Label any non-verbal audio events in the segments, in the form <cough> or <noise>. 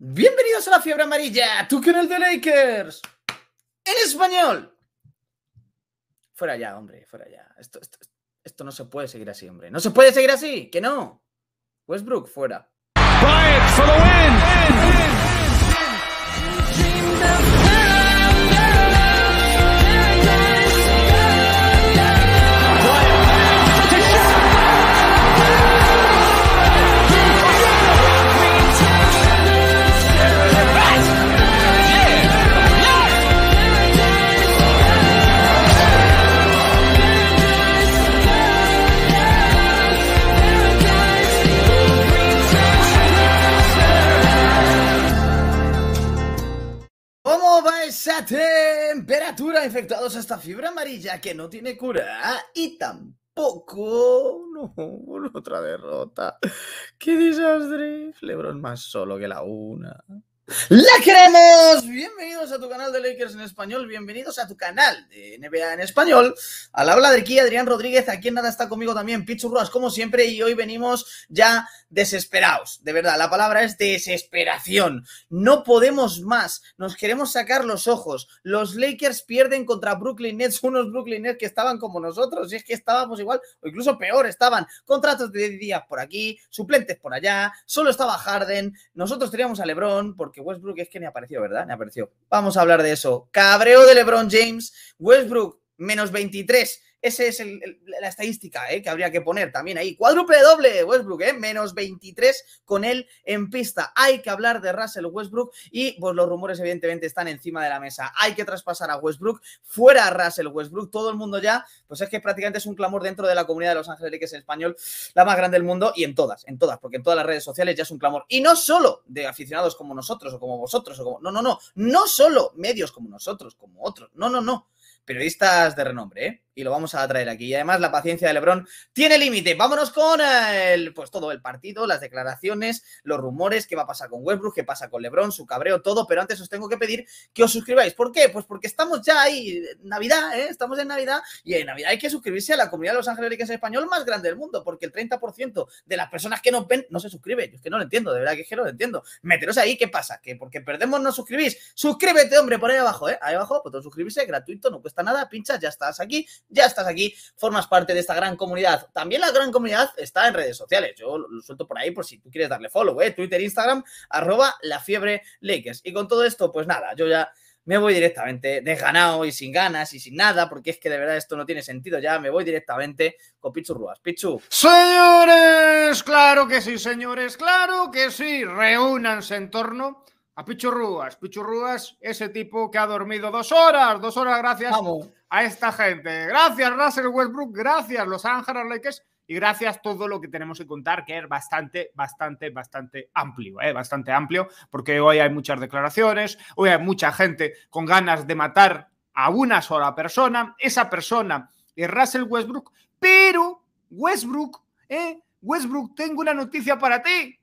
Bienvenidos a la fiebre amarilla, tú que eres de Lakers, en español. Fuera ya, hombre, fuera ya. Esto, esto, no se puede seguir así, hombre. No se puede seguir así, que no. Westbrook, fuera. esa temperatura infectados esta fibra amarilla que no tiene cura y tampoco... No, otra derrota. ¡Qué desastre! Lebron más solo que la una. ¡La queremos! Bienvenidos a tu canal de Lakers en español, bienvenidos a tu canal de NBA en español. Al habla de aquí Adrián Rodríguez, aquí en nada está conmigo también Pichu Ruas, como siempre, y hoy venimos ya desesperados. De verdad, la palabra es desesperación. No podemos más, nos queremos sacar los ojos. Los Lakers pierden contra Brooklyn Nets, unos Brooklyn Nets que estaban como nosotros, y es que estábamos igual, o incluso peor, estaban contratos de 10 días por aquí, suplentes por allá, solo estaba Harden, nosotros teníamos a LeBron, porque Westbrook es que ni apareció, ¿verdad? me apareció. Vamos a hablar de eso. Cabreo de LeBron James. Westbrook menos 23. Esa es la estadística ¿eh? que habría que poner también ahí. Cuádruple doble de Westbrook, eh, menos 23 con él en pista. Hay que hablar de Russell Westbrook y pues los rumores evidentemente están encima de la mesa. Hay que traspasar a Westbrook, fuera Russell Westbrook. Todo el mundo ya, pues es que prácticamente es un clamor dentro de la comunidad de Los Ángeles Lakers en español, la más grande del mundo y en todas, en todas, porque en todas las redes sociales ya es un clamor. Y no solo de aficionados como nosotros o como vosotros o como... No, no, no, no solo medios como nosotros, como otros. No, no, no periodistas de renombre, ¿eh? Y lo vamos a traer aquí. Y además la paciencia de Lebron tiene límite. Vámonos con eh, el, pues todo, el partido, las declaraciones, los rumores, qué va a pasar con Westbrook, qué pasa con Lebron, su cabreo, todo. Pero antes os tengo que pedir que os suscribáis. ¿Por qué? Pues porque estamos ya ahí, Navidad, ¿eh? Estamos en Navidad y en Navidad hay que suscribirse a la comunidad de los ángeles en español más grande del mundo, porque el 30% de las personas que nos ven no se suscribe Yo es que no lo entiendo, de verdad que es que no lo entiendo. Meteros ahí, ¿qué pasa? Que porque perdemos no suscribís. Suscríbete, hombre, por ahí abajo, ¿eh? Ahí abajo, pues suscribirse, gratuito, no cuesta nada, pinchas, ya estás aquí, ya estás aquí, formas parte de esta gran comunidad. También la gran comunidad está en redes sociales, yo lo suelto por ahí por si tú quieres darle follow, ¿eh? Twitter, Instagram, arroba la fiebre Lakers. Y con todo esto, pues nada, yo ya me voy directamente desganado y sin ganas y sin nada, porque es que de verdad esto no tiene sentido ya, me voy directamente con Pichu Ruas. Pichu. Señores, claro que sí, señores, claro que sí, reúnanse en torno a Pichurruas, Rúas, ese tipo que ha dormido dos horas, dos horas gracias a esta gente. Gracias Russell Westbrook, gracias Los Ángeles Lakers y gracias todo lo que tenemos que contar, que es bastante, bastante, bastante amplio, ¿eh? bastante amplio, porque hoy hay muchas declaraciones, hoy hay mucha gente con ganas de matar a una sola persona, esa persona es Russell Westbrook, pero Westbrook, ¿eh? Westbrook, tengo una noticia para ti,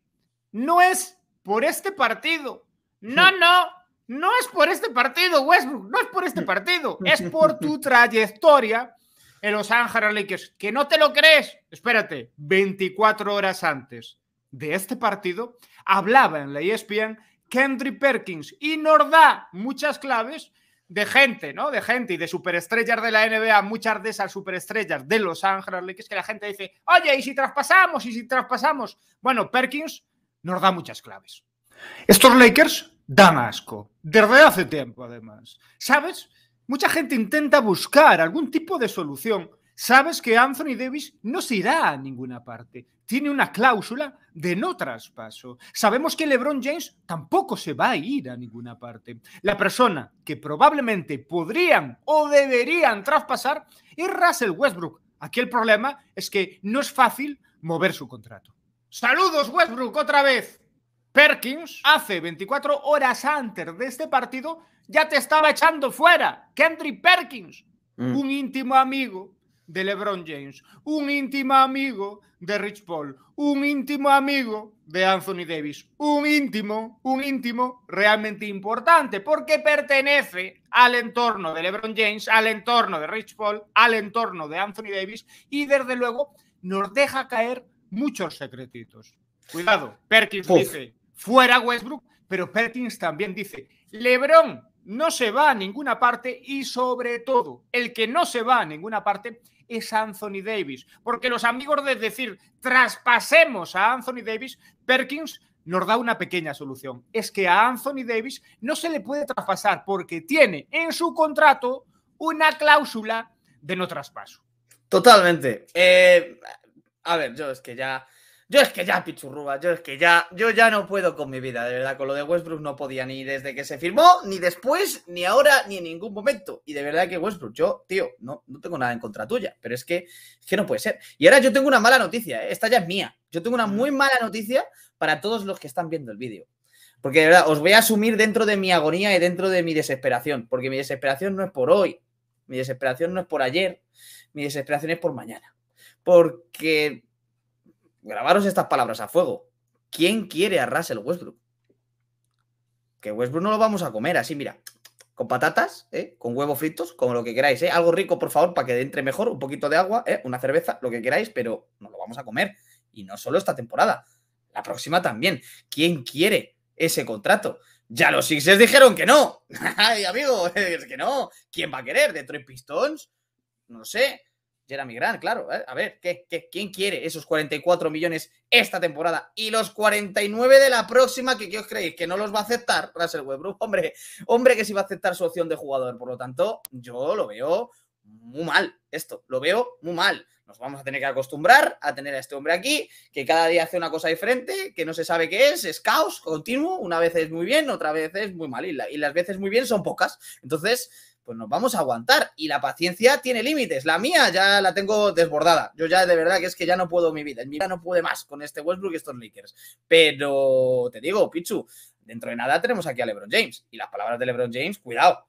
no es por este partido, no, no, no es por este partido, Westbrook, no es por este partido, <laughs> es por tu trayectoria en Los Ángeles Lakers. Que no te lo crees, espérate, 24 horas antes de este partido, hablaba en la ESPN Kendry Perkins y nos da muchas claves de gente, ¿no? De gente y de superestrellas de la NBA, muchas de esas superestrellas de Los Ángeles Lakers que la gente dice, oye, ¿y si traspasamos? ¿Y si traspasamos? Bueno, Perkins nos da muchas claves. Estos Lakers Damasco, Desde hace tiempo, además. ¿Sabes? Mucha gente intenta buscar algún tipo de solución. Sabes que Anthony Davis no se irá a ninguna parte. Tiene una cláusula de no traspaso. Sabemos que LeBron James tampoco se va a ir a ninguna parte. La persona que probablemente podrían o deberían traspasar es Russell Westbrook. Aquí el problema es que no es fácil mover su contrato. Saludos, Westbrook, otra vez. Perkins, hace 24 horas antes de este partido, ya te estaba echando fuera. Kendrick Perkins, mm. un íntimo amigo de LeBron James, un íntimo amigo de Rich Paul, un íntimo amigo de Anthony Davis, un íntimo, un íntimo realmente importante, porque pertenece al entorno de LeBron James, al entorno de Rich Paul, al entorno de Anthony Davis, y desde luego nos deja caer muchos secretitos. Cuidado, Perkins dice, fuera Westbrook, pero Perkins también dice, Lebron no se va a ninguna parte y sobre todo, el que no se va a ninguna parte es Anthony Davis, porque los amigos de decir, traspasemos a Anthony Davis, Perkins nos da una pequeña solución. Es que a Anthony Davis no se le puede traspasar porque tiene en su contrato una cláusula de no traspaso. Totalmente. Eh, a ver, yo es que ya yo es que ya, Pichurruba, yo es que ya, yo ya no puedo con mi vida, de verdad, con lo de Westbrook no podía ni desde que se firmó, ni después, ni ahora, ni en ningún momento. Y de verdad que Westbrook, yo, tío, no, no tengo nada en contra tuya, pero es que, que no puede ser. Y ahora yo tengo una mala noticia, ¿eh? esta ya es mía. Yo tengo una mm. muy mala noticia para todos los que están viendo el vídeo. Porque de verdad, os voy a asumir dentro de mi agonía y dentro de mi desesperación, porque mi desesperación no es por hoy, mi desesperación no es por ayer, mi desesperación es por mañana. Porque grabaros estas palabras a fuego. ¿Quién quiere a Russell Westbrook? Que Westbrook no lo vamos a comer así, mira, con patatas, ¿eh? con huevos fritos, como lo que queráis. ¿eh? Algo rico, por favor, para que entre mejor, un poquito de agua, ¿eh? una cerveza, lo que queráis, pero no lo vamos a comer. Y no solo esta temporada, la próxima también. ¿Quién quiere ese contrato? Ya los Sixers dijeron que no. <laughs> Ay, amigo, <laughs> es que no. ¿Quién va a querer? ¿Detroit Pistons? No sé. Jeremy Grant, claro. Eh, a ver, ¿qué, quién quiere esos 44 millones esta temporada? Y los 49 de la próxima, que ¿qué os creéis? ¿Que no los va a aceptar Russell Westbrook? Hombre, hombre que sí va a aceptar su opción de jugador. Por lo tanto, yo lo veo muy mal esto, lo veo muy mal. Nos vamos a tener que acostumbrar a tener a este hombre aquí, que cada día hace una cosa diferente, que no se sabe qué es, es caos continuo, una vez es muy bien, otra vez es muy mal, y las veces muy bien son pocas. Entonces, pues nos vamos a aguantar. Y la paciencia tiene límites. La mía ya la tengo desbordada. Yo ya de verdad que es que ya no puedo mi vida. En mi vida no puede más con este Westbrook y estos Lakers. Pero te digo, Pichu, dentro de nada tenemos aquí a LeBron James. Y las palabras de LeBron James, cuidado.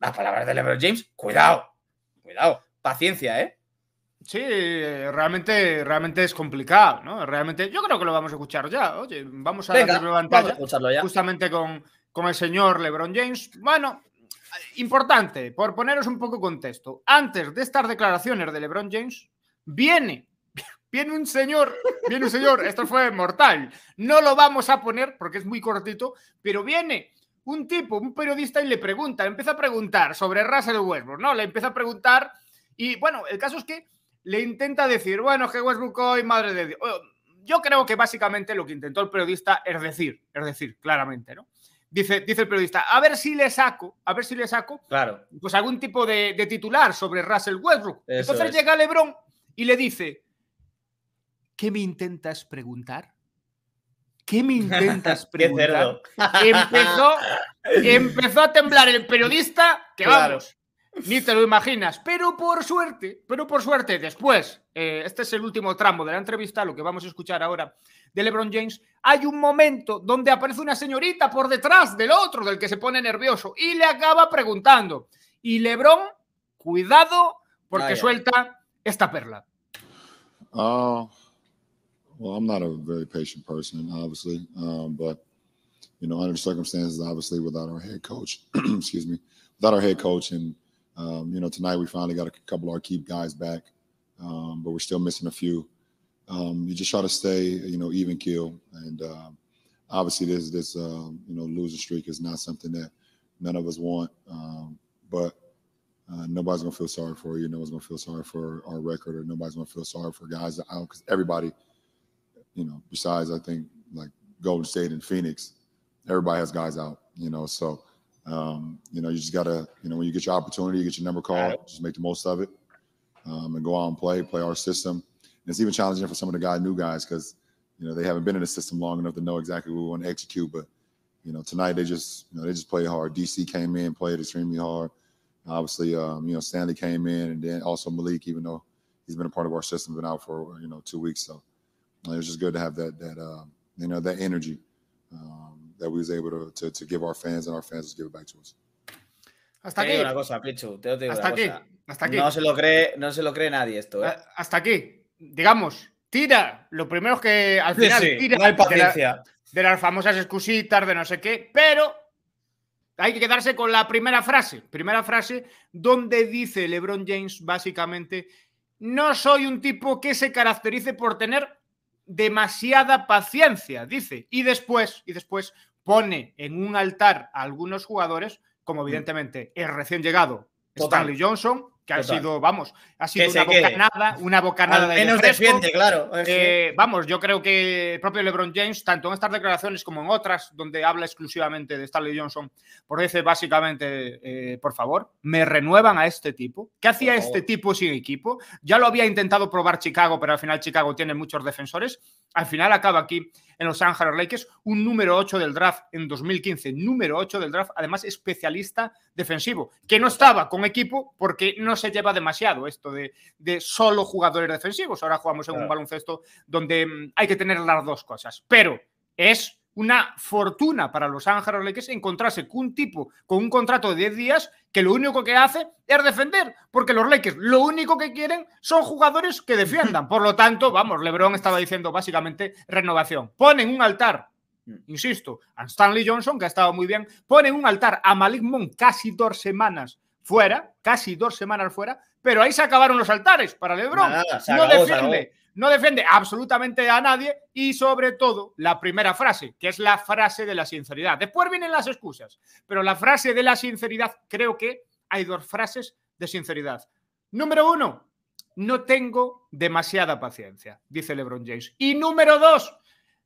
Las palabras de LeBron James, cuidado. Cuidado. Paciencia, ¿eh? Sí, realmente, realmente es complicado, ¿no? Realmente, yo creo que lo vamos a escuchar ya. Oye, vamos a Venga, la pantalla. escucharlo ya. Justamente con, con el señor LeBron James. Bueno, importante, por poneros un poco contexto, antes de estas declaraciones de LeBron James, viene, <laughs> viene un señor, viene un señor, esto fue mortal, no lo vamos a poner porque es muy cortito, pero viene un tipo, un periodista y le pregunta, empieza a preguntar sobre Russell Westbrook, ¿no? Le empieza a preguntar y bueno, el caso es que le intenta decir, bueno, que Westbrook hoy, madre de Dios. Yo creo que básicamente lo que intentó el periodista es decir, es decir, claramente, ¿no? dice, el periodista, a ver si le saco, a ver si le saco, claro. pues algún tipo de, titular sobre Russell Westbrook. Entonces llega Lebron y le dice, ¿qué me intentas preguntar? ¿Qué me intentas <laughs> preguntar? Empezó, empezó a temblar el periodista, que vamos, ni te lo imaginas. Pero por suerte, pero por suerte, después, eh, este es el último tramo de la entrevista, lo que vamos a escuchar ahora de LeBron James, hay un momento donde aparece una señorita por detrás del otro, del que se pone nervioso, y le acaba preguntando. Y LeBron, cuidado, porque suelta esta perla. Oh, well, I'm not a very patient person, obviously, um, but you know, under circumstances, obviously, without our head coach, <clears throat> excuse me, without our head coach and Um, you know, tonight we finally got a couple of our key guys back, um, but we're still missing a few. Um, you just try to stay, you know, even kill. And uh, obviously, this this um, you know losing streak is not something that none of us want. Um, but uh, nobody's gonna feel sorry for you. Nobody's gonna feel sorry for our record, or nobody's gonna feel sorry for guys out because everybody, you know, besides I think like Golden State and Phoenix, everybody has guys out. You know, so um, you know, you just gotta, you know, when you get your opportunity, you get your number called, just make the most of it, um, and go out and play, play our system. And it's even challenging for some of the guy new guys because, you know, they haven't been in the system long enough to know exactly what we want to execute. But, you know, tonight they just, you know, they just played hard. DC came in, played extremely hard. Obviously, um, you know, Stanley came in, and then also Malik, even though he's been a part of our system, been out for you know two weeks. So it was just good to have that that uh, you know that energy. Um, that we was able to, to, give our fans and our fans was give it back to us. Hasta aquí. una cosa, hasta aquí. Hasta aquí. No se lo cree, no se lo cree nadie esto. ¿eh? Ah, hasta aquí. Digamos, tira. Lo primero que al final tira. No hay De, de, las famosas excusitas, de no sé qué, pero hay que quedarse con la primera frase. Primera frase donde dice LeBron James básicamente: No soy un tipo que se caracterice por tener demasiada paciencia, dice. Y después, y después pone en un altar a algunos jugadores, como mm. evidentemente el recién llegado Stanley Johnson, que ha sido, vamos, ha sido una bocanada, una bocanada, menos defiende, claro. Eh, vamos, yo creo que el propio LeBron James, tanto en estas declaraciones como en otras, donde habla exclusivamente de Stanley Johnson, por pues dice básicamente, eh, por favor, me renuevan a este tipo. ¿Qué hacía este tipo sin equipo? Ya lo había intentado probar Chicago, pero al final Chicago tiene muchos defensores. Al final acaba aquí en los Angeles Lakers, un número 8 del draft en 2015, número 8 del draft, además especialista defensivo, que no estaba con equipo porque no se lleva demasiado esto de, solo jugadores defensivos. Ahora jugamos en un baloncesto donde mm, hay que tener las dos cosas, pero es una fortuna para los Ángeles Lakers encontrarse con un tipo con un contrato de 10 días que lo único que hace es defender, porque los Lakers lo único que quieren son jugadores que defiendan. <laughs> Por lo tanto, vamos, LeBron estaba diciendo básicamente renovación. Ponen un altar mm. insisto, a Stanley Johnson, que ha estado muy bien, ponen un altar a Malik Monk casi dos semanas fuera, casi dos semanas fuera, pero ahí se acabaron los altares para LeBron. no defiende. No defiende absolutamente a nadie y sobre todo la primera frase, que es la frase de la sinceridad. Después vienen las excusas, pero la frase de la sinceridad, creo que hay dos frases de sinceridad. Número uno, no tengo demasiada paciencia, dice LeBron James. Y número dos,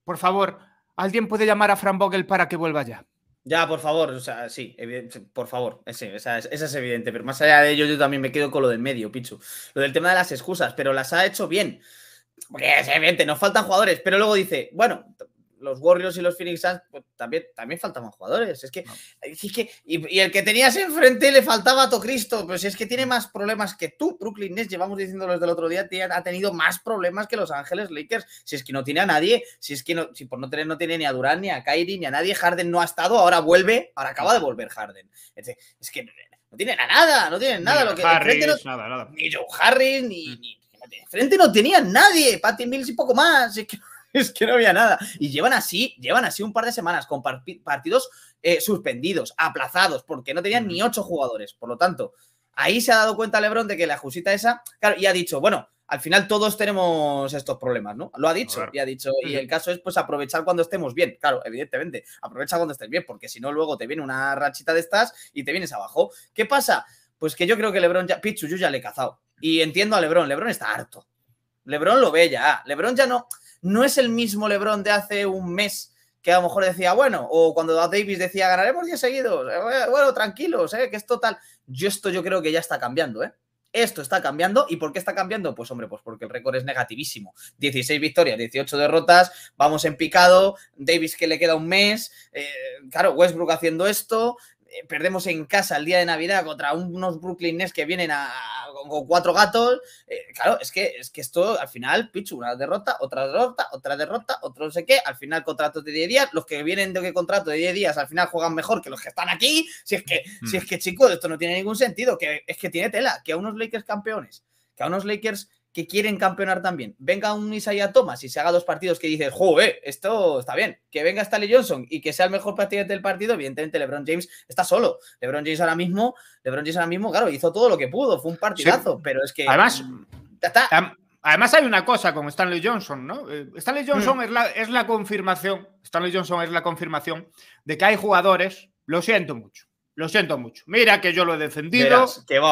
por favor, alguien puede llamar a Fran Vogel para que vuelva ya. Ya, por favor, sí, por favor, esa, es evidente, pero más allá de ello yo también me quedo con lo del medio, Pichu. Lo del tema de las excusas, pero las ha hecho bien. Porque obviamente nos faltan jugadores, pero luego dice, bueno, los Warriors y los Phoenix Suns pues, también, faltaban jugadores. Es que, y, el que tenías enfrente le faltaba a Tocristo. Pues es que tiene mm. más problemas que tú, Brooklyn Nets. Llevamos desde el otro día, ha tenido más problemas que Los Ángeles Lakers. Si es que no tiene a nadie, si es que no, si por no tener no tiene ni a Durán, ni a Kyrie, ni a nadie. Harden no ha estado, ahora vuelve, ahora acaba mm. de volver Harden. es, que no tienen a nada, no tienen nada. Ni lo que, Harris, Ni Joe Harris, ni, mm de frente no tenía nadie, Patty Mills y poco más, <laughs> es que, no había nada. Y llevan así, llevan así un par de semanas con partidos eh, suspendidos, aplazados, porque no tenían ni ocho jugadores. Por lo tanto, ahí se ha dado cuenta Lebron de que la jusita esa, claro, y ha dicho, bueno, al final todos tenemos estos problemas, ¿no? Lo ha dicho, y ha dicho, y el caso es pues aprovechar cuando estemos bien, claro, evidentemente, aprovecha cuando estés bien, porque si no luego te viene una rachita de estas y te vienes abajo. ¿Qué pasa? Pues que yo creo que LeBron ya, Pichu, yo ya le he cazado. Y entiendo a Lebron, Lebron está harto. Lebron lo ve ya. Lebron ya no, no es el mismo Lebron de hace un mes que a lo mejor decía, bueno, o cuando Davis decía, ganaremos 10 seguidos, eh, bueno, tranquilos, eh, que es total. Yo esto yo creo que ya está cambiando, ¿eh? Esto está cambiando. ¿Y por qué está cambiando? Pues hombre, pues porque el récord es negativísimo. 16 victorias, 18 derrotas, vamos en picado, Davis que le queda un mes, eh, claro, Westbrook haciendo esto, eh, perdemos en casa el día de Navidad contra unos Brooklyn Nets que vienen con, cuatro gatos. Eh, claro, es que, es que esto al final, picho, una derrota, otra derrota, otra derrota, otro no sé qué. Al final, contratos de 10 días. Los que vienen de qué contrato de 10 días al final juegan mejor que los que están aquí. Si es que, mm. si es que chicos, esto no tiene ningún sentido. Que, es que tiene tela. Que a unos Lakers campeones, que a unos Lakers que quieren campeonar también, venga un Isaiah Thomas y se haga dos partidos que dice, joder, esto está bien, que venga Stanley Johnson y que sea el mejor partido del partido, evidentemente LeBron James está solo. LeBron James ahora mismo, LeBron James ahora mismo, claro, hizo todo lo que pudo, fue un partidazo, pero es que... Además, mm, está. Además hay una cosa con Stanley Johnson, ¿no? Eh, Stanley mm. Johnson es, la, es la confirmación, Stanley Johnson es la confirmación de que hay jugadores, lo siento mucho, lo siento mucho. Mira que yo lo he defendido.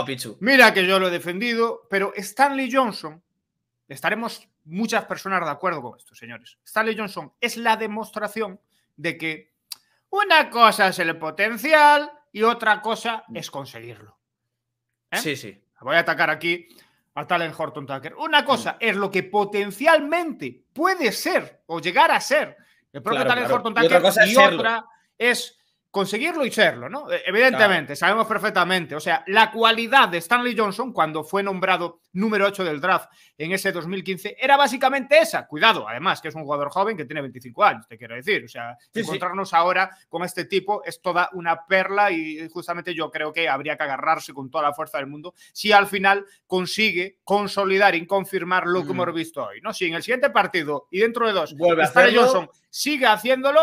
Pichu. Mira que yo lo he defendido, pero Stanley Johnson, estaremos muchas personas de acuerdo con esto, señores. Stanley Johnson es la demostración de que una cosa es el potencial y otra cosa mm. es conseguirlo. ¿Eh? Sí, sí. Voy a atacar aquí a Talen Horton Tucker. Una mm. cosa es lo que potencialmente puede ser o llegar a ser el propio Horton Tucker y otra es conseguirlo y serlo, ¿no? E, evidentemente, sabemos perfectamente. O sea, la cualidad de Stanley Johnson cuando fue nombrado número 8 del draft en ese 2015 era básicamente esa. Cuidado, además, que es un jugador joven que tiene 25 años, te quiero decir. O sea, encontrarnos ahora con este tipo es toda una perla y justamente yo creo que habría que agarrarse con toda la fuerza del mundo si al final consigue consolidar y confirmar lo que hemos mm. visto hoy, ¿no? Si en el siguiente partido y dentro de dos Stanley Johnson sigue haciéndolo,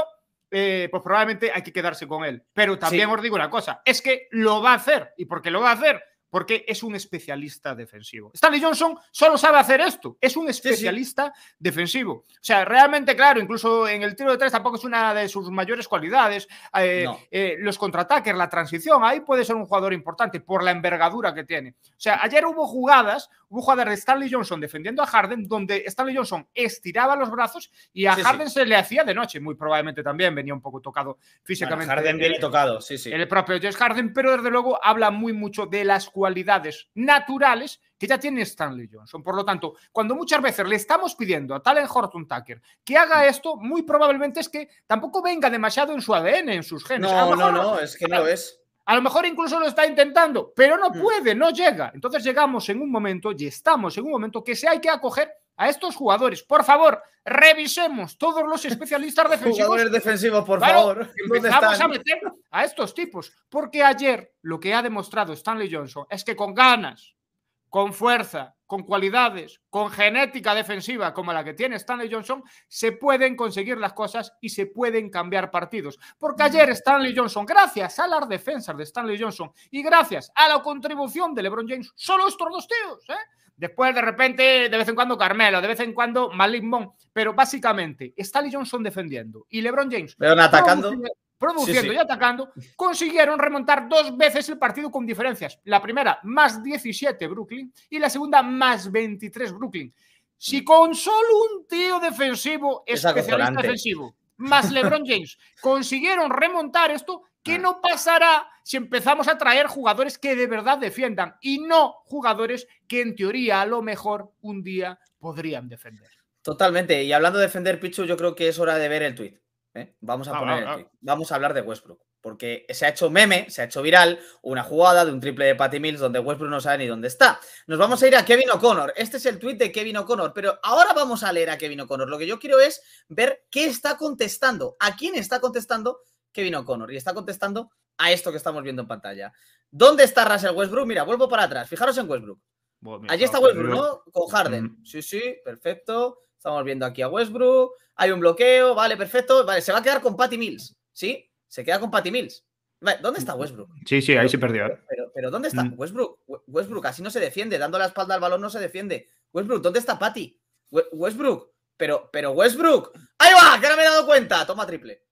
eh, pues probablemente hay que quedarse con él. Pero también os digo una cosa, es que lo va a hacer. ¿Y por qué lo va a hacer? porque es un especialista defensivo. Stanley Johnson solo sabe hacer esto, es un especialista defensivo. O sea, realmente, claro, incluso en el tiro de tres tampoco es una de sus mayores cualidades. Eh, eh, los contraataques, la transición, ahí puede ser un jugador importante por la envergadura que tiene. O sea, ayer hubo jugadas, hubo jugadas de Stanley Johnson defendiendo a Harden, donde Stanley Johnson estiraba los brazos y a Harden se le hacía de noche, muy probablemente también venía un poco tocado físicamente. Harden viene tocado, sí, sí. El propio James Harden, pero desde luego habla muy mucho de las cualidades naturales que ya tiene Stanley Johnson. Por lo tanto, cuando muchas veces le estamos pidiendo a Talen Horton Tucker que haga mm. esto, muy probablemente es que tampoco venga demasiado en su ADN, en sus genes. No, no, no, es que no es. A lo mejor incluso lo está intentando, pero no mm. puede, no llega. Entonces llegamos en un momento y estamos en un momento que se hay que acoger a estos jugadores. Por favor, revisemos todos los especialistas defensivos. <laughs> Jugadores defensivos, por favor. a meter a estos tipos. Porque ayer lo que ha demostrado Stanley Johnson es que con ganas, con fuerza, con cualidades, con genética defensiva como la que tiene Stanley Johnson, se pueden conseguir las cosas y se pueden cambiar partidos. Porque mm. ayer Stanley Johnson, gracias a las defensas de Stanley Johnson y gracias a la contribución de LeBron James, solo estos dos tíos, ¿eh? Después, de repente, de vez en cuando Carmelo, de vez en cuando Malik Monk. Pero básicamente, Stanley Johnson defendiendo y LeBron James. atacando. Produciendo y atacando, consiguieron remontar dos veces el partido con diferencias. La primera, más 17 Brooklyn, y la segunda, más 23 Brooklyn. Si mm. con solo un tío defensivo, especialista defensivo, más LeBron James, consiguieron remontar esto, ¿Qué ah. no pasará si empezamos a traer jugadores que de verdad defiendan y no jugadores que en teoría a lo mejor un día podrían defender? Totalmente. Y hablando de defender, Pichu, yo creo que es hora de ver el tweet. ¿eh? Vamos a ah, poner el ah. Vamos a hablar de Westbrook. Porque se ha hecho meme, se ha hecho viral una jugada de un triple de Patty Mills donde Westbrook no sabe ni dónde está. Nos vamos a ir a Kevin O'Connor. Este es el tweet de Kevin O'Connor. Pero ahora vamos a leer a Kevin O'Connor. Lo que yo quiero es ver qué está contestando, a quién está contestando que vino Connor y está contestando a esto que estamos viendo en pantalla. ¿Dónde está Russell Westbrook? Mira, vuelvo para atrás. Fijaros en Westbrook. Allí está Westbrook, ¿no? Con Harden. Mm. Sí, sí, perfecto. Estamos viendo aquí a Westbrook. Hay un bloqueo. Vale, perfecto. Vale, se va a quedar con Patty Mills. ¿Sí? Se queda con Patty Mills. ¿Dónde está Westbrook? Sí, sí, ahí se perdió. ¿eh? Pero, ¿dónde está mm. Westbrook? Westbrook así no se defiende. Dando la espalda al balón no se defiende. Westbrook, ¿dónde está Patty? Westbrook. Pero, pero Westbrook. ¡Ahí va! Que no me he dado cuenta. Toma triple.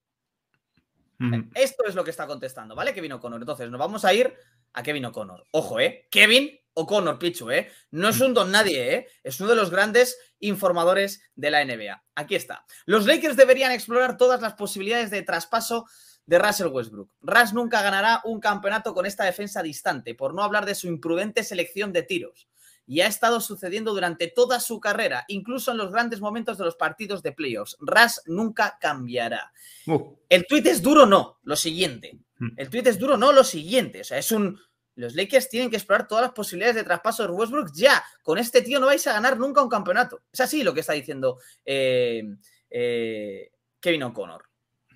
Esto es lo que está contestando, ¿vale? Kevin O'Connor. Entonces, nos vamos a ir a Kevin O'Connor. Ojo, ¿eh? Kevin O'Connor, Pichu, ¿eh? No es mm. un don nadie, ¿eh? Es uno de los grandes informadores de la NBA. Aquí está. Los Lakers deberían explorar todas las posibilidades de traspaso de Russell Westbrook. Russ nunca ganará un campeonato con esta defensa distante, por no hablar de su imprudente selección de tiros y ha estado sucediendo durante toda su carrera, incluso en los grandes momentos de los partidos de playoffs. Ras nunca cambiará. Uh. El tuit es duro, no, lo siguiente. Hmm. El tuit es duro, no, lo siguiente. O sea, es un... Los Lakers tienen que explorar todas las posibilidades de traspaso de Westbrook ya. Con este tío no vais a ganar nunca un campeonato. Es así lo que está diciendo eh, eh, Kevin O'Connor.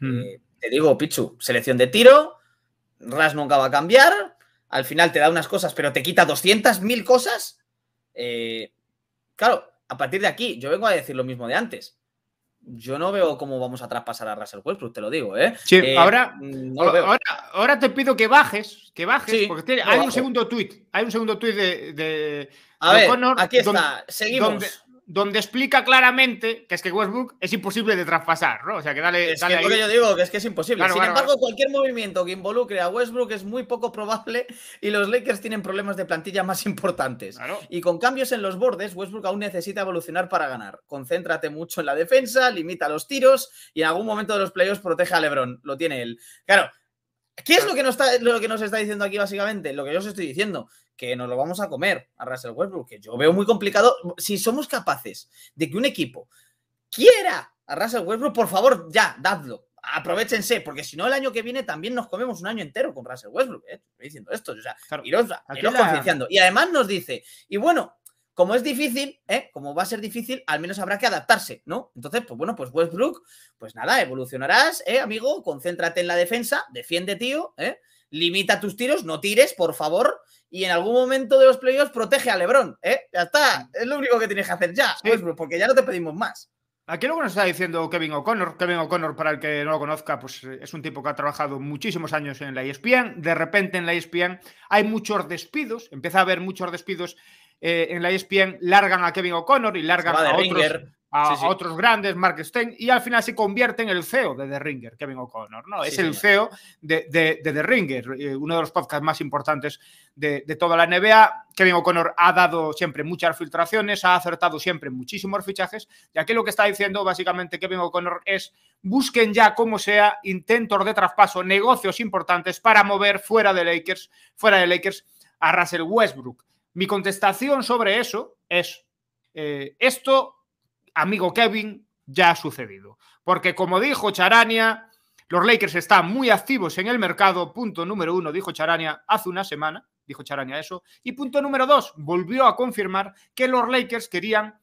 Hmm. Eh, te digo, Pichu, selección de tiro, Ras nunca va a cambiar. Al final te da unas cosas, pero te quita 200.000 cosas. Eh, claro, a partir de aquí, yo vengo a decir lo mismo de antes. Yo no veo cómo vamos a traspasar a Russell Westbrook, te lo digo, ¿eh? eh mm, ahora, ahora, te pido que bajes, que bajes, porque hay un segundo tweet hay un segundo tweet de, a ver, Aquí está, seguimos donde explica claramente que es que Westbrook es imposible de traspasar, ¿no? O sea, que dale. Es que Lo que yo digo, que es que es imposible. Sin embargo, cualquier movimiento que involucre a Westbrook es muy poco probable y los Lakers tienen problemas de plantilla más importantes. Y con cambios en los bordes, Westbrook aún necesita evolucionar para ganar. Concéntrate mucho en la defensa, limita los tiros y en algún momento de los playoffs protege a LeBron. Lo tiene él. Claro, ¿Qué es lo que, está, lo que nos está diciendo aquí básicamente? Lo que yo os estoy diciendo, que nos lo vamos a comer a Russell Westbrook, que yo veo muy complicado. Si somos capaces de que un equipo quiera a Russell Westbrook, por favor, ya, dadlo. Aprovechense, porque si no, el año que viene también nos comemos un año entero con Russell Westbrook. ¿eh? Estoy diciendo esto, o sea, Y además nos dice, y bueno, como es difícil, ¿eh? como va a ser difícil, al menos habrá que adaptarse, ¿no? Entonces, pues bueno, pues Westbrook, pues nada, evolucionarás, ¿eh, amigo? Concéntrate en la defensa, defiende, tío, ¿eh? Limita tus tiros, no tires, por favor y en algún momento de los playoffs protege a Lebron, ¿eh? Ya está, es lo único que tienes que hacer ya, pues, pues, porque ya no te pedimos más. Aquí luego nos está diciendo Kevin O'Connor, Kevin O'Connor, para el que no lo conozca, pues eh, es un tipo que ha trabajado muchísimos años en la ESPN. De repente en la ESPN hay muchos despidos, empieza a haber muchos despidos eh, en la ESPN, largan a Kevin O'Connor y largan a otros a, otros grandes, Mark Stein, y al final se convierte en el CEO de The Ringer, Kevin O'Connor, ¿no? es el CEO de, The Ringer, eh, uno de los podcasts más importantes de, toda la NBA. Kevin O'Connor ha dado siempre muchas filtraciones, ha acertado siempre muchísimos fichajes, y aquí lo que está diciendo básicamente Kevin O'Connor es busquen ya como sea intentos de traspaso, negocios importantes para mover fuera de Lakers, fuera de Lakers a Russell Westbrook. Mi contestación sobre eso es eh, esto amigo Kevin, ya ha sucedido. Porque como dijo Charania, los Lakers están muy activos en el mercado. Punto número uno, dijo Charania hace una semana, dijo Charania eso. Y punto número dos, volvió a confirmar que los Lakers querían,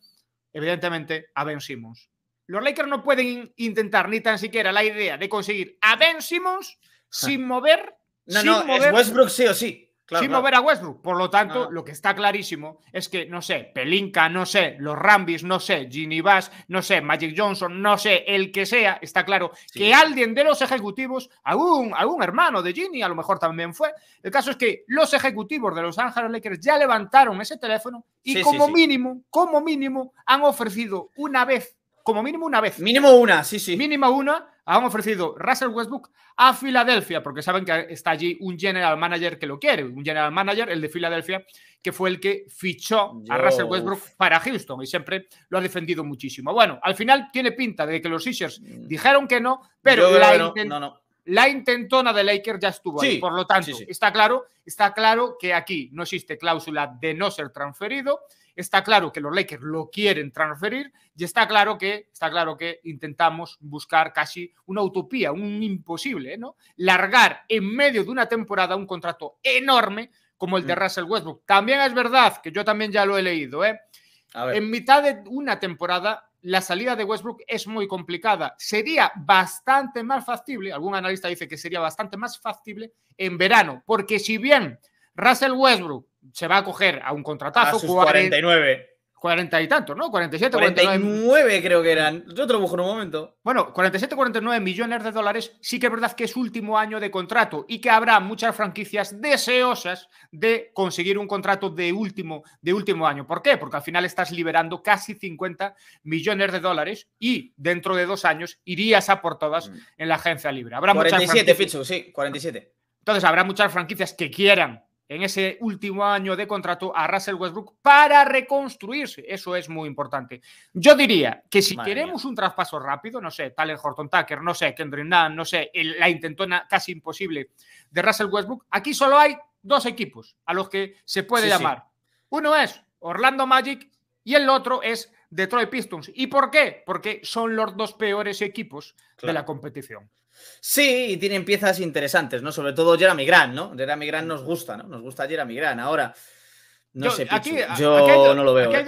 evidentemente, a Ben Simmons. Los Lakers no pueden intentar ni tan siquiera la idea de conseguir a Ben Simmons ah. sin mover. No, no, es Westbrook sí o sí sin mover a Westbrook. Por lo tanto, lo que está clarísimo es que, no sé, Pelinka, no sé, los Rambis, no sé, Ginny Bass, no sé, Magic Johnson, no sé, el que sea, está claro que alguien de los ejecutivos, algún, algún hermano de Ginny, a lo mejor también fue. El caso es que los ejecutivos de los Ángeles Lakers ya levantaron ese teléfono y como mínimo, como mínimo, han ofrecido una vez, como mínimo una vez. Mínimo una, sí, sí. Mínimo una han ofrecido Russell Westbrook a Filadelfia, porque saben que está allí un general manager que lo quiere, un general manager, el de Filadelfia, que fue el que fichó a Russell Westbrook para Houston y siempre lo ha defendido muchísimo. Bueno, al final tiene pinta de que los Sixers mm. dijeron que no, pero la, intentona de Lakers ya estuvo ahí. Por lo tanto, está claro, está claro que aquí no existe cláusula de no ser transferido Está claro que los Lakers lo quieren transferir y está claro que, está claro que intentamos buscar casi una utopía, un imposible, ¿no? Largar en medio de una temporada un contrato enorme como el de mm. Russell Westbrook. También es verdad que yo también ya lo he leído, ¿eh? En mitad de una temporada, la salida de Westbrook es muy complicada. Sería bastante más factible, algún analista dice que sería bastante más factible en verano, porque si bien Russell Westbrook se va a coger a un contratazo. 49. 40 y tanto, ¿no? 47, 49. 49 creo que eran. Yo te lo busco en un momento. Bueno, 47, 49 millones de dólares. Sí que es verdad que es último año de contrato y que habrá muchas franquicias deseosas de conseguir un contrato de último, de último año. ¿Por qué? Porque al final estás liberando casi 50 millones de dólares y dentro de dos años irías a por todas mm. en la agencia libre. Habrá 47, muchas sí, 47. Entonces habrá muchas franquicias que quieran en ese último año de contrato a Russell Westbrook para reconstruirse. Eso es muy importante. Yo diría que si queremos un traspaso rápido, no sé, tal el Horton Tucker, no sé, Kendrick Nunn, no sé, la intentona casi imposible de Russell Westbrook, aquí solo hay dos equipos a los que se puede llamar. Uno es Orlando Magic y el otro es Detroit Pistons. ¿Y por qué? Porque son los dos peores equipos de la competición. Sí, y tienen piezas interesantes, ¿no? Sobre todo Jeremy Grant, ¿no? Jeremy Grant nos gusta, ¿no? Nos gusta Jeremy Grant. Ahora, no sé, yo no lo veo. ¿eh?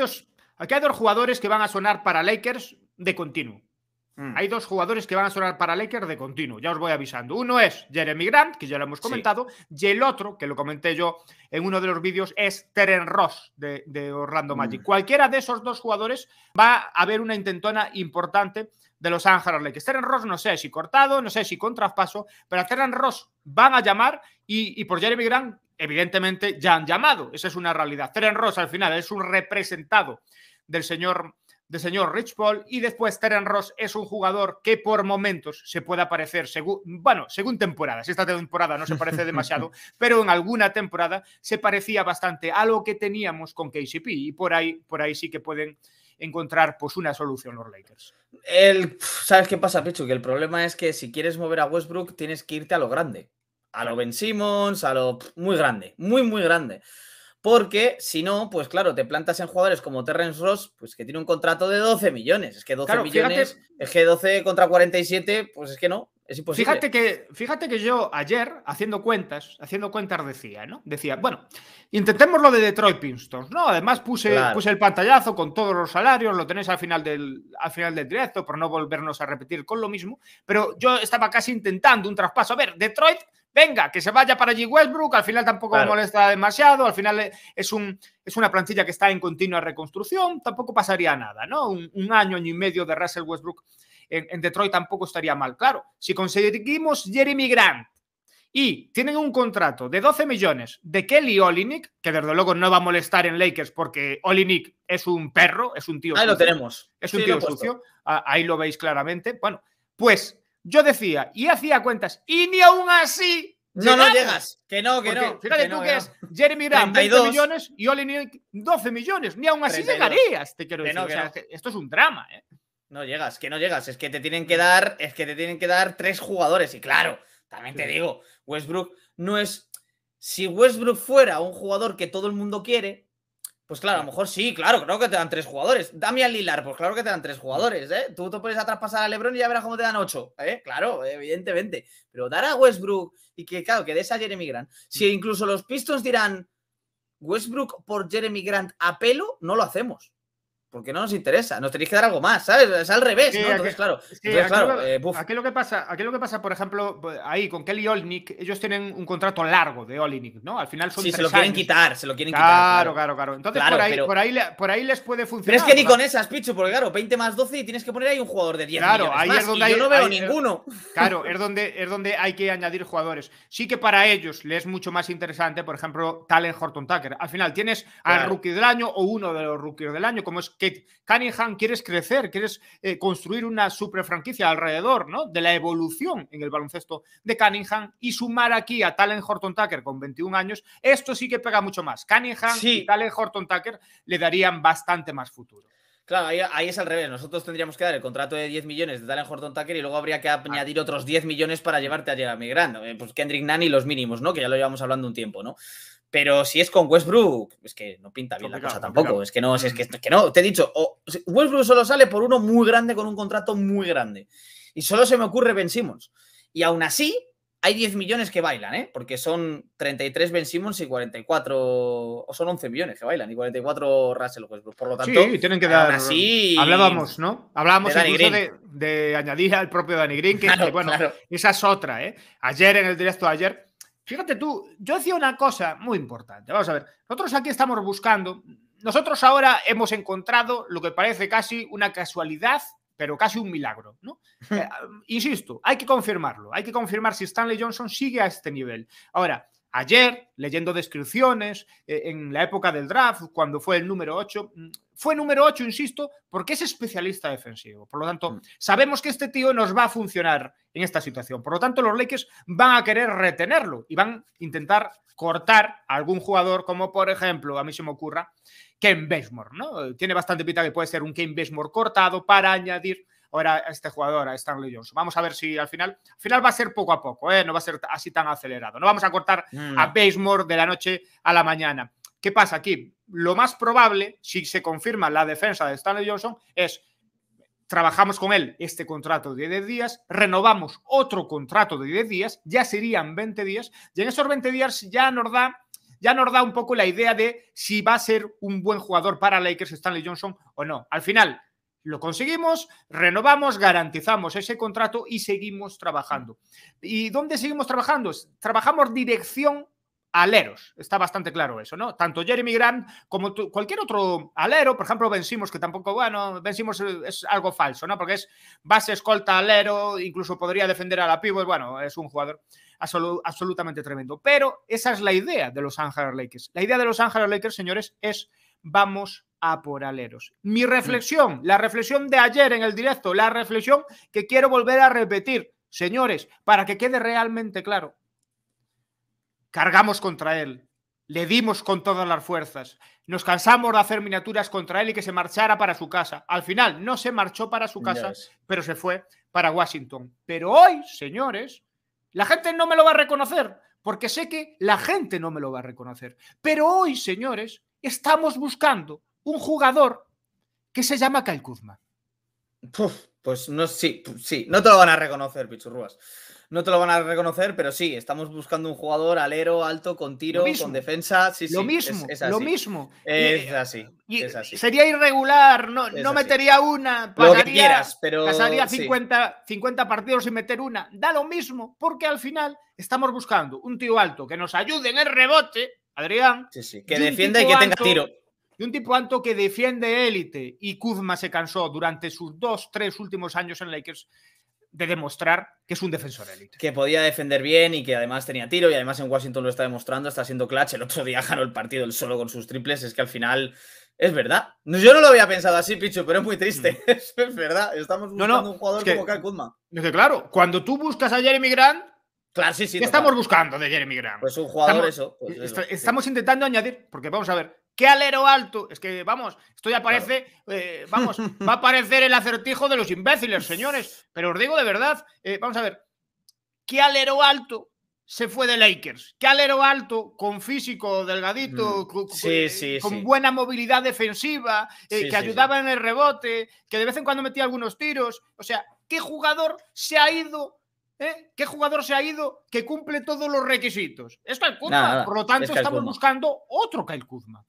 aquí hay dos jugadores que van a sonar para Lakers de continuo. Mm. Hay dos jugadores que van a sonar para Lakers de continuo, ya os voy avisando. Uno es Jeremy Grant, que ya lo hemos comentado, y el otro, que lo comenté yo en uno de los vídeos, es Teren Ross de, Orlando mm. Magic. Cualquiera de esos dos jugadores va a haber una intentona importante de los Ángeles Lakers. Teren Ross no sé si cortado, no sé si contrapaso, pero a Ross van a llamar y, por Jeremy Grant, evidentemente, ya han llamado. Esa es una realidad. Teren Ross al final es un representado del señor de señor Rich Paul y después Terran Ross es un jugador que por momentos se puede aparecer, según, bueno, según temporadas, esta temporada no se parece demasiado, <laughs> pero en alguna temporada se parecía bastante a lo que teníamos con KCP y por ahí, por ahí sí que pueden encontrar pues una solución los Lakers. El, ¿Sabes qué pasa, Pichu? Que el problema es que si quieres mover a Westbrook tienes que irte a lo grande, a lo Ben Simmons, a lo muy grande, muy, muy grande. Porque si no, pues claro, te plantas en jugadores como Terrence Ross, pues que tiene un contrato de 12 millones. Es que 12 millones, es que 12 contra 47, pues es que no, es imposible. Fíjate que, fíjate que yo ayer, haciendo cuentas, haciendo cuentas decía, ¿no? Decía, bueno, intentemos lo de Detroit Pistons, ¿no? Además puse, puse el pantallazo con todos los salarios, lo tenéis al final, del, al final del directo, por no volvernos a repetir con lo mismo, pero yo estaba casi intentando un traspaso. A ver, Detroit venga, que se vaya para allí Westbrook, al final tampoco molesta demasiado, al final es, un, es una plantilla que está en continua reconstrucción, tampoco pasaría nada, ¿no? Un, año, año y medio de Russell Westbrook en, Detroit tampoco estaría mal. Claro, si conseguimos Jeremy Grant y tienen un contrato de 12 millones de Kelly Olinick, que desde luego no va a molestar en Lakers porque Olinick es un perro, es un tío. Ahí lo tenemos. Es un tío sucio, ahí lo veis claramente. Bueno, pues yo decía, y hacía cuentas, y ni aún así. No, no llegas. Que no, que no. Fíjate tú no, que es Jeremy Grant 20 millones y Olin 12 millones. Ni aún así llegarías, te quiero decir. esto es un drama, ¿eh? No llegas, que no llegas. Es que te tienen que dar, es que te tienen que dar tres jugadores. Y claro, también te digo, Westbrook no es. Si Westbrook fuera un jugador que todo el mundo quiere, pues claro, a lo mejor sí, claro, creo que te dan tres jugadores. Damian Lilar, pues claro que te dan tres jugadores, ¿eh? Tú te puedes a a Lebron y ya verás cómo te dan ocho, ¿eh? Claro, evidentemente. Pero dar a Westbrook y que, claro, que des a Jeremy Grant. Si mm. incluso los Pistons dirán Westbrook por Jeremy Grant a pelo, no lo hacemos porque no nos interesa, nos tenéis que dar algo más, ¿sabes? Es al revés, ¿no? Entonces, claro, claro eh, aquí, lo que pasa, que pasa, por ejemplo, ahí con Kelly Olnik, ellos tienen un contrato largo de Olnik, ¿no? Al final son Sí, se lo quieren quitar, se lo quieren claro, quitar. Claro, claro, claro. Entonces por, ahí, por, ahí, les puede funcionar. Pero es que ni con esas, picho porque claro, 20 más 12 y tienes que poner ahí un jugador de 10 claro, yo no veo eh, ninguno. Claro, <laughs> es donde, es donde hay que añadir jugadores. Sí que para ellos les es mucho más interesante, por ejemplo, Talen Horton Tucker. Al final tienes al rookie del año o uno de los rookies del año, como es que Cunningham, quieres crecer, quieres eh, construir una super franquicia alrededor ¿no? de la evolución en el baloncesto de Cunningham y sumar aquí a Talen Horton Tucker con 21 años, esto sí que pega mucho más. Cunningham y Talen Horton Tucker le darían bastante más futuro. Claro, ahí, es al revés. Nosotros tendríamos que dar el contrato de 10 millones de Talen Horton Tucker y luego habría que añadir otros 10 millones para llevarte a Jeremy migrando. Eh, pues Kendrick Nani los mínimos, ¿no? Que ya lo llevamos hablando un tiempo, ¿no? Pero si es con Westbrook, es que no pinta bien la cosa tampoco. Es que no, mm. es que, no, te he dicho, Westbrook solo sale por uno muy grande con un contrato muy grande. Y solo se me ocurre Ben Simmons. Y aún así, hay 10 millones que bailan, ¿eh? Porque son 33 Ben Simmons y 44. O son 11 millones que bailan y 44 Russell Westbrook. Por lo tanto. Sí, tienen que dar. hablábamos, ¿no? Hablábamos de incluso de, añadir al propio Danny Green, que, <laughs> bueno, esa es otra, ¿eh? Ayer, en el directo de ayer, Fíjate tú, yo decía una cosa muy importante. Vamos a ver, nosotros aquí estamos buscando, nosotros ahora hemos encontrado lo que parece casi una casualidad, pero casi un milagro, ¿no? <laughs> Eh, insisto, hay que confirmarlo, hay que confirmar si Stanley Johnson sigue a este nivel. Ahora, ayer, leyendo descripciones, eh, en la época del draft, cuando fue el número 8. Mm, fue número 8, insisto, porque es especialista defensivo. Por lo tanto, mm. sabemos que este tío nos va a funcionar en esta situación. Por lo tanto, los Lakers van a querer retenerlo y van a intentar cortar a algún jugador, como por ejemplo, a mí se me ocurra, Ken Basemore, ¿no? Tiene bastante pinta que puede ser un Ken Basemore cortado para añadir ahora este jugador, a Stanley Johnson. Vamos a ver si al final, final va a ser poco a poco, ¿eh? no va a ser así tan acelerado. No vamos a cortar a mm. Basemore de la noche a la mañana. ¿Qué pasa aquí? Lo más probable, si se confirma la defensa de Stanley Johnson, es trabajamos con él este contrato de 10 días, renovamos otro contrato de 10 días, ya serían 20 días, y en esos 20 días ya nos da ya nos da un poco la idea de si va a ser un buen jugador para Lakers Stanley Johnson o no. Al final, lo conseguimos, renovamos, garantizamos ese contrato y seguimos trabajando. Mm. ¿Y dónde seguimos trabajando? Trabajamos dirección aleros. Está bastante claro eso, ¿no? Tanto Jeremy Grant como cualquier otro alero, por ejemplo, vencimos, que tampoco, bueno, vencimos es algo falso, ¿no? Porque es base, escolta, alero, incluso podría defender a la pívot, bueno, es un jugador absolutamente tremendo. Pero esa es la idea de los Ángeles Lakers. La idea de los Ángeles Lakers, señores, es vamos a por aleros. Mi reflexión, la reflexión de ayer en el directo, la reflexión que quiero volver a repetir, señores, para que quede realmente claro. Cargamos contra él, le dimos con todas las fuerzas. Nos cansamos de hacer miniaturas contra él y que se marchara para su casa. Al final no se marchó para su casa, pero se fue para Washington. Pero hoy, señores, la gente no me lo va a reconocer, porque sé que la gente no me lo va a reconocer. Pero hoy, señores, estamos buscando un jugador que se llama Kyle Kuzma. pues no, sí, sí, no te lo van a reconocer, pichurruas. No te lo van a reconocer, pero sí, estamos buscando un jugador alero, alto, con tiro, con defensa. Sí, lo mismo, es, lo mismo. Eh, es así, Sería irregular, no, no metería una, pasaría, lo que quieras, pero, pasaría 50, 50 partidos sin meter una. Da lo mismo, porque al final estamos buscando un tío alto que nos ayude en el rebote, Adrián. Que defienda y que tenga tiro. De un tipo alto que defiende élite y Kuzma se cansó durante sus dos, tres últimos años en Lakers de demostrar que es un defensor élite. Que podía defender bien y que además tenía tiro y además en Washington lo está demostrando, está haciendo clutch. El otro día <laughs> ganó el partido él solo con sus triples. Es que al final es verdad. Yo no lo había pensado así, Picho, pero es muy triste. Mm. <laughs> es verdad. Estamos buscando un jugador que, como Kyle Kuzma. Es claro, cuando tú buscas a Jeremy Grant, Claro, ¿Qué estamos buscando de Jeremy Grant? Pues un jugador eso. Pues estamos intentando añadir, porque vamos a ver, ¿qué alero alto? Es que, vamos, esto ya parece, eh, vamos, va a aparecer el acertijo de los imbéciles, señores. <laughs> Pero os digo de verdad, eh, vamos a ver, ¿qué alero alto se fue de Lakers. qué alero alto, con físico, delgadito, mm. eh, con buena movilidad defensiva, que ayudaba en el rebote, que de vez en cuando metía algunos tiros. O sea, ¿qué jugador se ha ido ¿Eh? ¿Qué jugador se ha ido que cumple todos los requisitos? Es Kyle Kuzma. Por lo tanto, estamos buscando otro Kyle Kuzma.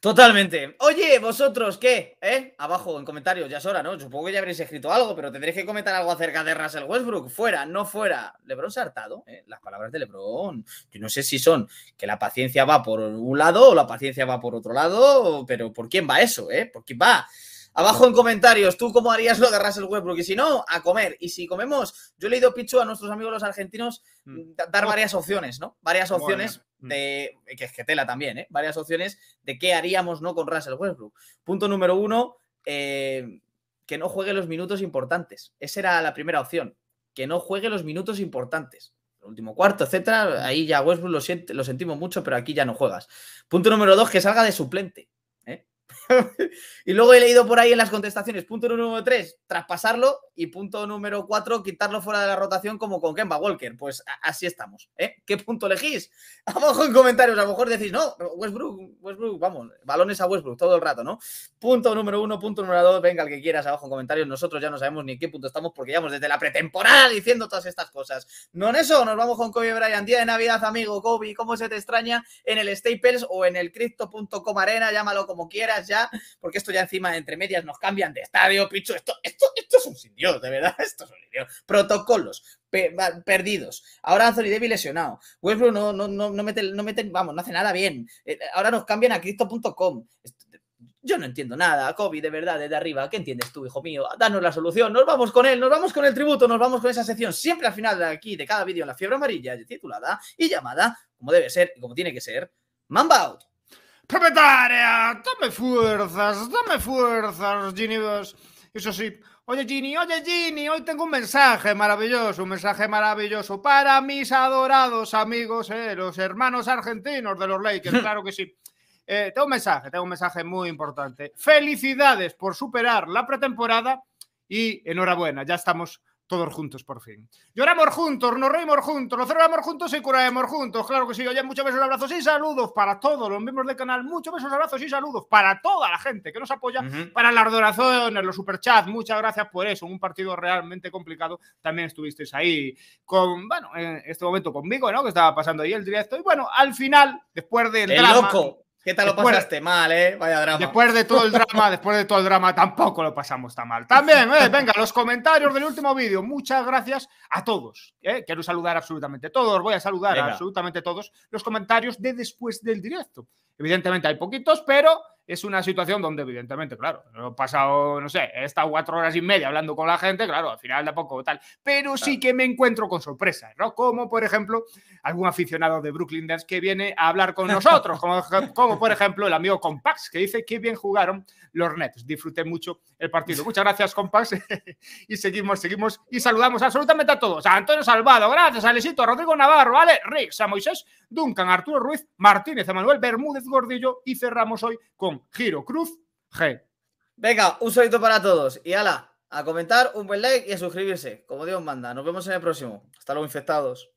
Totalmente. Oye, vosotros, ¿qué? ¿Eh? Abajo en comentarios, ya es hora, ¿no? Supongo que ya habréis escrito algo, pero tendréis que comentar algo acerca de Russell Westbrook. Fuera, no fuera. Lebron se ha hartado. ¿eh? Las palabras de Lebron. Yo no sé si son que la paciencia va por un lado o la paciencia va por otro lado, pero ¿por quién va eso, eh? ¿Por quién va? Abajo en comentarios, ¿tú cómo harías lo de Russell Westbrook? Y si no, a comer. Y si comemos, yo le he leído Pichu a nuestros amigos los argentinos mm. Mm, dar oh. varias opciones, ¿no? Varias opciones mm. de. que es que tela también, ¿eh? Varias opciones de qué haríamos no con Russell Westbrook. Punto número uno, eh, que no juegue los minutos importantes. Esa era la primera opción. Que no juegue los minutos importantes. El último cuarto, etcétera. Ahí ya Westbrook lo, siente, lo sentimos mucho, pero aquí ya no juegas. Punto número dos, que salga de suplente <laughs> y luego he leído por ahí en las contestaciones, punto número 3, traspasarlo y punto número 4, quitarlo fuera de la rotación como con Kemba Walker. Pues así estamos. ¿eh? ¿Qué punto elegís? Abajo <laughs> en comentarios, a lo mejor decís, no, Westbrook, Westbrook, vamos, balones a Westbrook todo el rato, ¿no? Punto número 1, punto número 2, venga el que quieras abajo en comentarios. Nosotros ya no sabemos ni en qué punto estamos porque llevamos desde la pretemporada diciendo todas estas cosas. No en eso, nos vamos con Kobe Bryant. Día de Navidad, amigo Kobe, ¿cómo se te extraña en el Staples o en el Crypto.com Arena? Llámalo como quieras, ya porque esto ya encima, entre medias, nos cambian de estadio, picho, esto, esto, esto es un sin de verdad, <laughs> esto es un sin Protocolos, perdidos. Ahora Anthony Davis lesionado. Westbrook no, no, no, mete, vamos, no hace nada bien. Eh, ahora nos cambian a Cristo.com. Yo no entiendo nada, Kobe, de verdad, desde arriba. ¿Qué entiendes tú, hijo mío? Danos la solución. Nos vamos con él, nos vamos con el tributo, nos vamos con esa sección siempre al final de aquí, de cada vídeo en la fiebre amarilla, titulada y llamada, como debe ser y como tiene que ser, Mamba Out. Propietaria, dame fuerzas, dame fuerzas, Ginny Boss. Eso sí, oye Ginny, oye Ginny, hoy tengo un mensaje maravilloso, un mensaje maravilloso para mis adorados amigos, eh, los hermanos argentinos de los Lakers, <laughs> claro que sí. Eh, tengo un mensaje, tengo un mensaje muy importante. Felicidades por superar la pretemporada y enhorabuena, ya estamos todos juntos por fin. Lloramos juntos, nos reímos juntos, nos cerramos juntos y curaremos juntos. Claro que sí, oye, muchos besos, abrazos y saludos para todos los miembros del canal. Muchos besos, abrazos y saludos para toda la gente que nos apoya, para las donaciones, los superchats. Muchas gracias por eso. Un partido realmente complicado. También estuvisteis ahí con, bueno, en este momento conmigo, ¿no? Que estaba pasando ahí el directo. Y bueno, al final, después del el Loco ¿Qué tal lo pasaste mal, eh? Vaya drama. Después de todo el drama, después de todo el drama, tampoco lo pasamos tan mal. También, eh, <laughs> venga, los comentarios del último vídeo. Muchas gracias a todos. Eh. Quiero saludar absolutamente todos, voy a saludar absolutamente todos los comentarios de después del directo. Evidentemente hay poquitos, pero es una situación donde, evidentemente, claro, he pasado, no sé, he estado cuatro horas y media hablando con la gente, claro, al final poco tal. Pero sí que me encuentro con sorpresas, ¿no? Como, por ejemplo, algún aficionado de Brooklyn Nets que viene a hablar con <laughs> nosotros, como, como, por ejemplo el amigo Compax, que dice que bien jugaron los Nets. Disfruté mucho el partido. <laughs> Muchas gracias, Compax. <laughs> y seguimos, seguimos y saludamos absolutamente a todos. A Antonio Salvado, gracias, a Rodrigo Navarro, Ale, Rix, a Moisés, Duncan, Arturo Ruiz, Martínez, Emanuel, Bermúdez Gordillo y cerramos hoy con Giro Cruz G. Venga, un saludo para todos y ala, a comentar, un buen like y a suscribirse, como Dios manda. Nos vemos en el próximo. Hasta luego, infectados.